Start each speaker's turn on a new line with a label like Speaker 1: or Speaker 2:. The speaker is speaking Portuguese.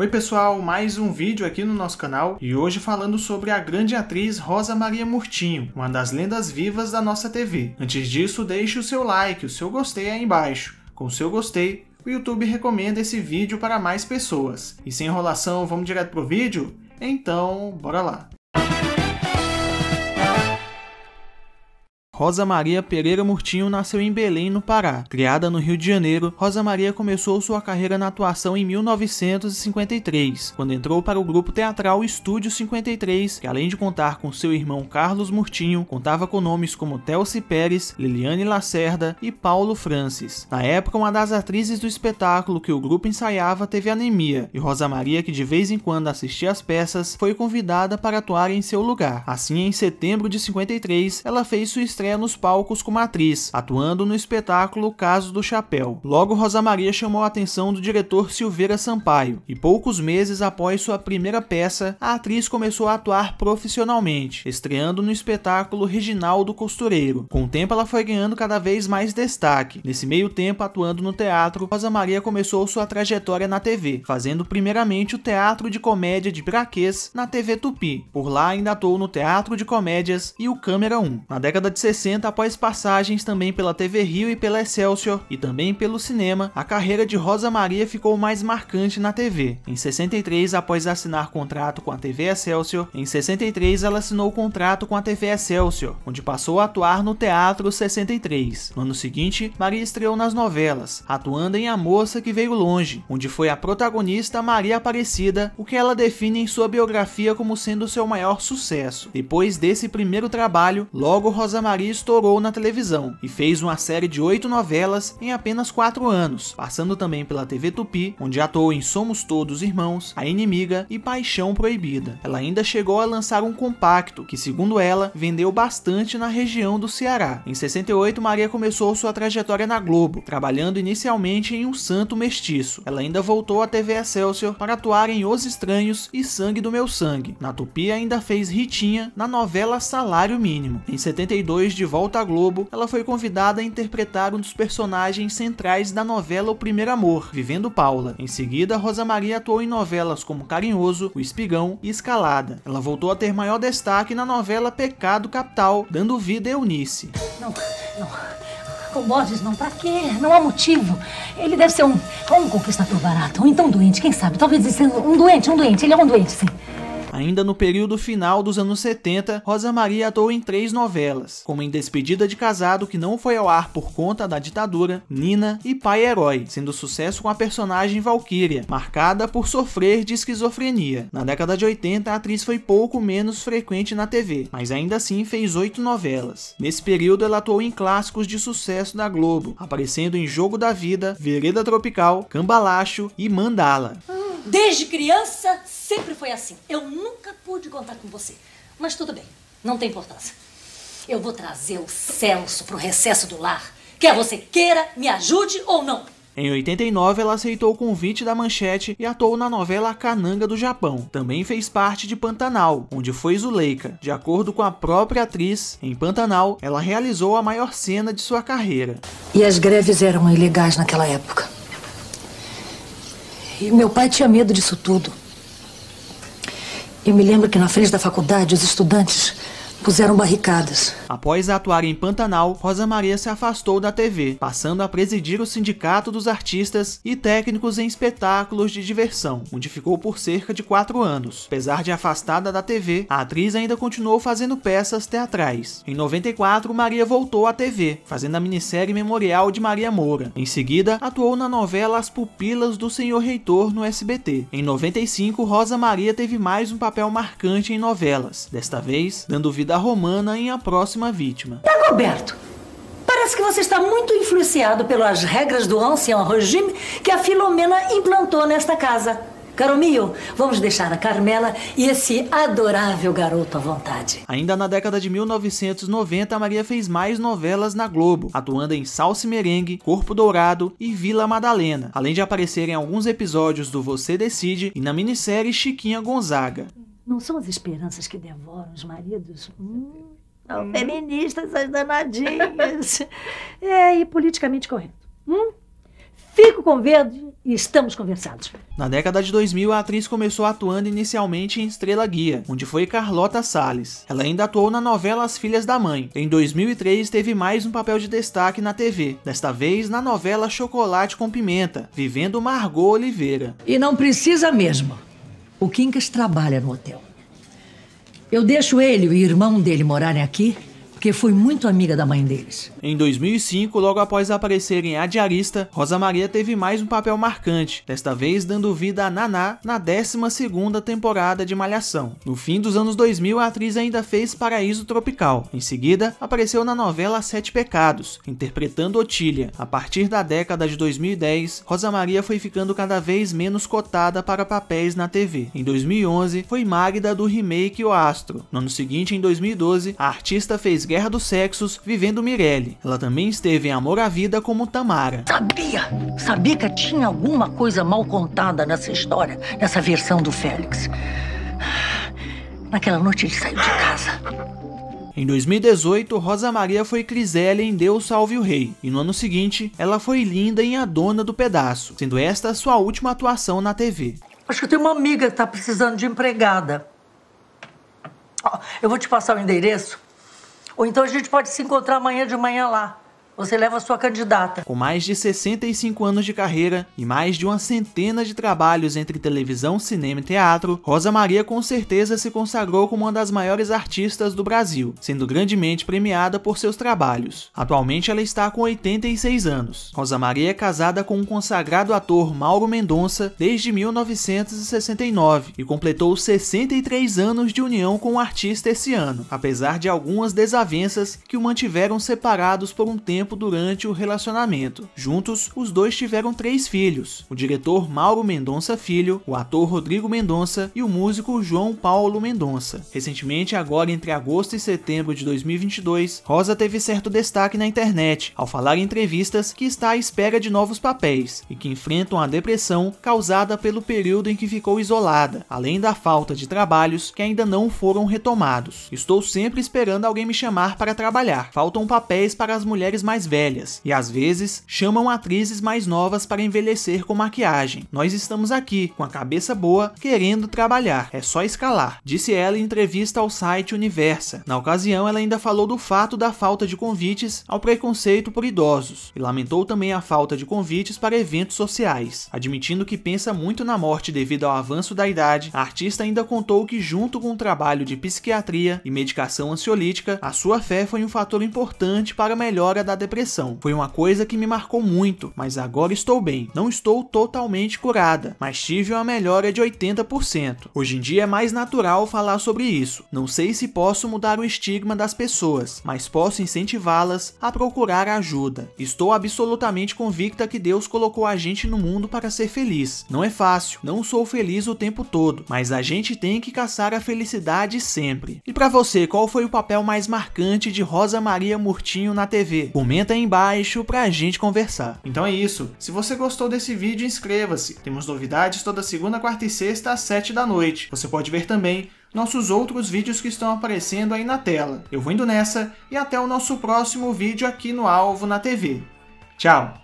Speaker 1: Oi pessoal, mais um vídeo aqui no nosso canal e hoje falando sobre a grande atriz Rosa Maria Murtinho, uma das lendas vivas da nossa TV. Antes disso, deixe o seu like, o seu gostei aí embaixo. Com o seu gostei, o YouTube recomenda esse vídeo para mais pessoas. E sem enrolação, vamos direto pro vídeo? Então, bora lá! Rosa Maria Pereira Murtinho nasceu em Belém, no Pará. Criada no Rio de Janeiro, Rosa Maria começou sua carreira na atuação em 1953, quando entrou para o grupo teatral Estúdio 53, que além de contar com seu irmão Carlos Murtinho, contava com nomes como Telci Pérez, Liliane Lacerda e Paulo Francis. Na época, uma das atrizes do espetáculo que o grupo ensaiava teve anemia, e Rosa Maria, que de vez em quando assistia às peças, foi convidada para atuar em seu lugar. Assim, em setembro de 53, ela fez sua estreia nos palcos como atriz, atuando no espetáculo Caso do Chapéu. Logo, Rosa Maria chamou a atenção do diretor Silveira Sampaio, e poucos meses após sua primeira peça, a atriz começou a atuar profissionalmente, estreando no espetáculo Reginaldo Costureiro. Com o tempo, ela foi ganhando cada vez mais destaque. Nesse meio tempo, atuando no teatro, Rosa Maria começou sua trajetória na TV, fazendo primeiramente o Teatro de Comédia de Braquês na TV Tupi. Por lá, ainda atuou no Teatro de Comédias e o Câmera 1. Na década de 60, 60 após passagens também pela TV Rio e pela Excelsior e também pelo cinema, a carreira de Rosa Maria ficou mais marcante na TV. Em 63, após assinar contrato com a TV Excelsior, em 63 ela assinou contrato com a TV Excelsior, onde passou a atuar no Teatro 63. No ano seguinte, Maria estreou nas novelas, atuando em A Moça que Veio Longe, onde foi a protagonista Maria Aparecida, o que ela define em sua biografia como sendo seu maior sucesso. Depois desse primeiro trabalho, logo Rosa Maria Maria estourou na televisão e fez uma série de oito novelas em apenas quatro anos, passando também pela TV Tupi, onde atuou em Somos Todos Irmãos, A Inimiga e Paixão Proibida. Ela ainda chegou a lançar um compacto que, segundo ela, vendeu bastante na região do Ceará. Em 68, Maria começou sua trajetória na Globo, trabalhando inicialmente em Um Santo Mestiço. Ela ainda voltou à TV Excelsior para atuar em Os Estranhos e Sangue do Meu Sangue. Na Tupi ainda fez Ritinha na novela Salário Mínimo. Em 72 de volta à Globo, ela foi convidada a interpretar um dos personagens centrais da novela O Primeiro Amor, vivendo Paula. Em seguida, Rosa Maria atuou em novelas como Carinhoso, O Espigão e Escalada. Ela voltou a ter maior destaque na novela Pecado Capital, dando vida a Eunice. Não,
Speaker 2: não. Com Borges não, pra quê? Não há motivo. Ele deve ser um, um conquistador barato, ou então doente, quem sabe? Talvez ele seja um doente, um doente. Ele é um doente, sim.
Speaker 1: Ainda no período final dos anos 70, Rosa Maria atuou em três novelas, como em Despedida de Casado, que não foi ao ar por conta da ditadura, Nina e Pai Herói, sendo sucesso com a personagem Valkyria, marcada por sofrer de esquizofrenia. Na década de 80, a atriz foi pouco menos frequente na TV, mas ainda assim fez oito novelas. Nesse período, ela atuou em clássicos de sucesso da Globo, aparecendo em Jogo da Vida, Vereda Tropical, Cambalacho e Mandala. Ah, Desde
Speaker 2: criança sempre foi assim. Eu nunca pude contar com você. Mas tudo bem, não tem importância. Eu vou trazer o Celso pro recesso do lar. Quer você queira, me ajude ou não.
Speaker 1: Em 89, ela aceitou o convite da Manchete e atuou na novela Cananga do Japão. Também fez parte de Pantanal, onde foi Zuleika. De acordo com a própria atriz, em Pantanal, ela realizou a maior cena de sua carreira. E as greves
Speaker 2: eram ilegais naquela época. E meu pai tinha medo disso tudo. Eu me lembro que na frente da faculdade, os estudantes puseram barricadas.
Speaker 1: Após atuar em Pantanal, Rosa Maria se afastou da TV, passando a presidir o Sindicato dos Artistas e Técnicos em Espetáculos de Diversão, onde ficou por cerca de quatro anos. Apesar de afastada da TV, a atriz ainda continuou fazendo peças teatrais. Em 94, Maria voltou à TV, fazendo a minissérie Memorial de Maria Moura. Em seguida, atuou na novela As Pupilas do Senhor Reitor no SBT. Em 95, Rosa Maria teve mais um papel marcante em novelas, desta vez dando vida da Romana em A Próxima Vítima. Dagoberto, tá,
Speaker 2: parece que você está muito influenciado pelas regras do ancião Regime que a Filomena implantou nesta casa. Caro Mio, vamos deixar a Carmela e esse adorável garoto à vontade.
Speaker 1: Ainda na década de 1990, a Maria fez mais novelas na Globo, atuando em Salse Merengue, Corpo Dourado e Vila Madalena, além de aparecer em alguns episódios do Você Decide e na minissérie Chiquinha Gonzaga.
Speaker 2: Não são as esperanças que devoram os maridos? Hum, hum. Feministas, as danadinhas. é, e politicamente correto. Hum? Fico com verde e estamos conversados.
Speaker 1: Na década de 2000, a atriz começou atuando inicialmente em Estrela Guia, onde foi Carlota Salles. Ela ainda atuou na novela As Filhas da Mãe. Em 2003, teve mais um papel de destaque na TV, desta vez na novela Chocolate com Pimenta, vivendo Margot Oliveira. E não precisa mesmo. O Quincas trabalha no hotel. Eu deixo ele e o irmão dele
Speaker 2: morarem aqui porque foi muito amiga da mãe deles.
Speaker 1: Em 2005, logo após aparecer em A Diarista, Rosa Maria teve mais um papel marcante, desta vez dando vida a Naná na 12ª temporada de Malhação. No fim dos anos 2000, a atriz ainda fez Paraíso Tropical. Em seguida, apareceu na novela Sete Pecados, interpretando Otília. A partir da década de 2010, Rosa Maria foi ficando cada vez menos cotada para papéis na TV. Em 2011, foi Magda do remake O Astro. No ano seguinte, em 2012, a artista fez Guerra dos Sexos, vivendo Mirelle. Ela também esteve em Amor à Vida como Tamara. Sabia! Sabia que tinha alguma coisa mal contada nessa história, nessa
Speaker 2: versão do Félix. Naquela noite ele saiu de casa.
Speaker 1: Em 2018, Rosa Maria foi Crisele em Deus Salve o Rei, e no ano seguinte, ela foi linda em A Dona do Pedaço, sendo esta sua última atuação na TV. Acho que eu tenho uma amiga que está precisando de empregada. Eu vou te passar o endereço.
Speaker 2: Ou então a gente pode se encontrar amanhã de manhã lá você leva a sua candidata. Com
Speaker 1: mais de 65 anos de carreira e mais de uma centena de trabalhos entre televisão, cinema e teatro, Rosa Maria com certeza se consagrou como uma das maiores artistas do Brasil, sendo grandemente premiada por seus trabalhos. Atualmente ela está com 86 anos. Rosa Maria é casada com o consagrado ator Mauro Mendonça desde 1969 e completou 63 anos de união com o artista esse ano, apesar de algumas desavenças que o mantiveram separados por um tempo tempo durante o relacionamento. Juntos, os dois tiveram três filhos: o diretor Mauro Mendonça Filho, o ator Rodrigo Mendonça e o músico João Paulo Mendonça. Recentemente, agora entre agosto e setembro de 2022, Rosa teve certo destaque na internet ao falar em entrevistas que está à espera de novos papéis e que enfrentam a depressão causada pelo período em que ficou isolada, além da falta de trabalhos que ainda não foram retomados. Estou sempre esperando alguém me chamar para trabalhar. Faltam papéis para as mulheres mais mais velhas e às vezes chamam atrizes mais novas para envelhecer com maquiagem. Nós estamos aqui com a cabeça boa, querendo trabalhar, é só escalar, disse ela em entrevista ao site Universa. Na ocasião, ela ainda falou do fato da falta de convites ao preconceito por idosos e lamentou também a falta de convites para eventos sociais. Admitindo que pensa muito na morte devido ao avanço da idade, a artista ainda contou que, junto com o trabalho de psiquiatria e medicação ansiolítica, a sua fé foi um fator importante para a melhora da depressão. Foi uma coisa que me marcou muito, mas agora estou bem. Não estou totalmente curada, mas tive uma melhora de 80%. Hoje em dia é mais natural falar sobre isso. Não sei se posso mudar o estigma das pessoas, mas posso incentivá-las a procurar ajuda. Estou absolutamente convicta que Deus colocou a gente no mundo para ser feliz. Não é fácil, não sou feliz o tempo todo, mas a gente tem que caçar a felicidade sempre. E para você, qual foi o papel mais marcante de Rosa Maria Murtinho na TV? Comenta comenta aí embaixo pra gente conversar. Então é isso. Se você gostou desse vídeo, inscreva-se. Temos novidades toda segunda, quarta e sexta às 7 da noite. Você pode ver também nossos outros vídeos que estão aparecendo aí na tela. Eu vou indo nessa e até o nosso próximo vídeo aqui no Alvo na TV. Tchau!